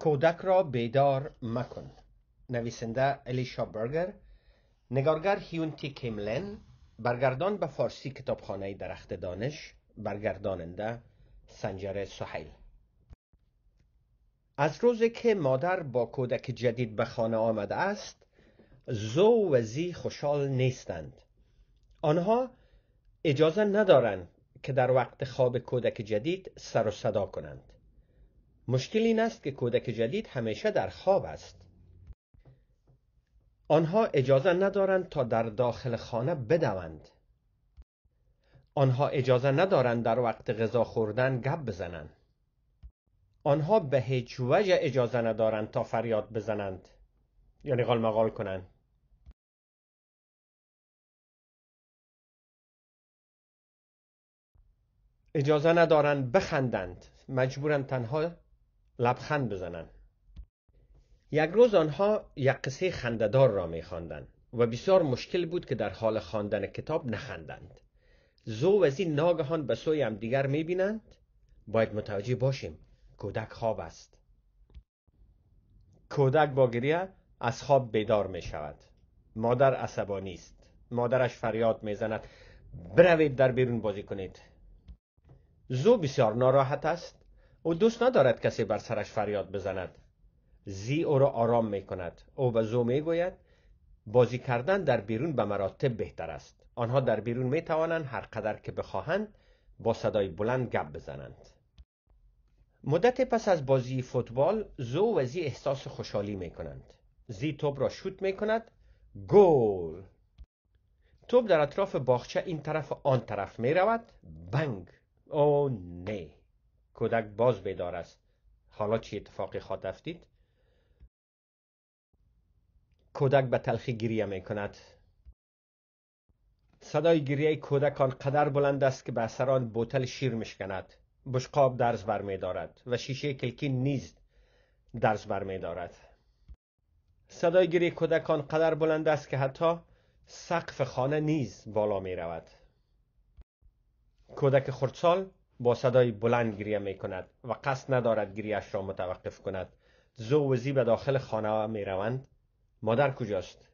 کودک را بیدار مکن نویسنده الیشا برگر نگارگر هیونتی کیملن برگردان به فارسی کتابخانه درخت دانش برگرداننده سنجر سحیل از روزی که مادر با کودک جدید به خانه آمده است زو و زی خوشحال نیستند آنها اجازه ندارند که در وقت خواب کودک جدید سر و صدا کنند مشکل این است که کودک جدید همیشه در خواب است آنها اجازه ندارند تا در داخل خانه بدوند آنها اجازه ندارند در وقت غذا خوردن گپ بزنند آنها به هیچ وجه اجازه ندارند تا فریاد بزنند یعنی غالمغال کنند اجازه ندارند بخندند مجبورند تنها لبخند بزنن یک روز آنها یک قصه خندهدار را میخواندند و بسیار مشکل بود که در حال خواندن کتاب نخندند زو و زی ناگهان به سوی هم دیگر بینند. باید متوجه باشیم کودک خواب است کودک با گریه از خواب بیدار می شود مادر عصبانی است مادرش فریاد میزند بروید در بیرون بازی کنید زو بسیار ناراحت است او دوست ندارد کسی بر سرش فریاد بزند زی او را آرام می کند او به زو می گوید بازی کردن در بیرون به مراتب بهتر است آنها در بیرون می توانند هر قدر که بخواهند با صدای بلند گپ بزنند مدت پس از بازی فوتبال زو و زی احساس خوشحالی می کنند زی توپ را شوت می کند گل توپ در اطراف باغچه این طرف و آن طرف می رود بنگ او نه کودک باز بیدار است حالا چه اتفاقی خواهد افتید کودک به تلخی گریه می کند صدای گریه کودک قدر بلند است که به اثر بوتل شیر میشکند بشقاب درز بر دارد و شیشه کلکی نیز درز بر دارد صدای گریه کودک قدر بلند است که حتی سقف خانه نیز بالا می رود کودک خردسال با صدای بلند گریه می کند و قصد ندارد گریهش را متوقف کند زو و زی به داخل خانه می روند مادر کجاست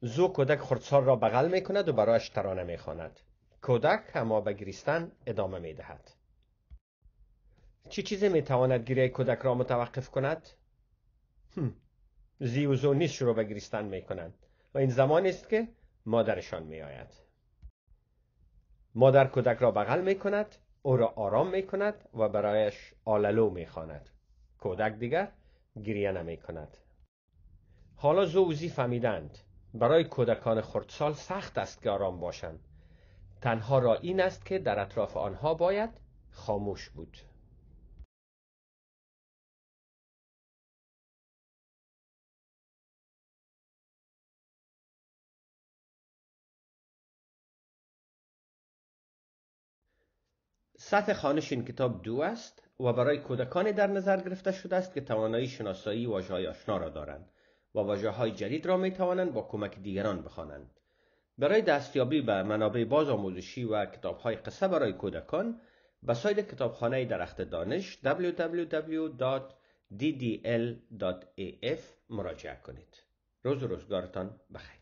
زو کودک خردسال را بغل می کند و برایش ترانه می خاند. کودک اما به گریستن ادامه می دهد چه چیزی می تواند گریه کودک را متوقف کند؟ زی و زو نیست شروع به گریستن می کنند و این زمان است که مادرشان می آید. مادر کودک را بغل می کند او را آرام می کند و برایش آللو می خاند. کودک دیگر گریه نمی کند حالا زوزی فهمیدند برای کودکان خردسال سخت است که آرام باشند تنها را این است که در اطراف آنها باید خاموش بود سطح خانش این کتاب دو است و برای کودکان در نظر گرفته شده است که توانایی شناسایی واژه های آشنا را دارند و واجه های جدید را می توانند با کمک دیگران بخوانند. برای دستیابی به منابع باز آموزشی و کتاب های قصه برای کودکان به سایت کتابخانه درخت دانش www.ddl.af مراجعه کنید. روز روزگارتان بخیر.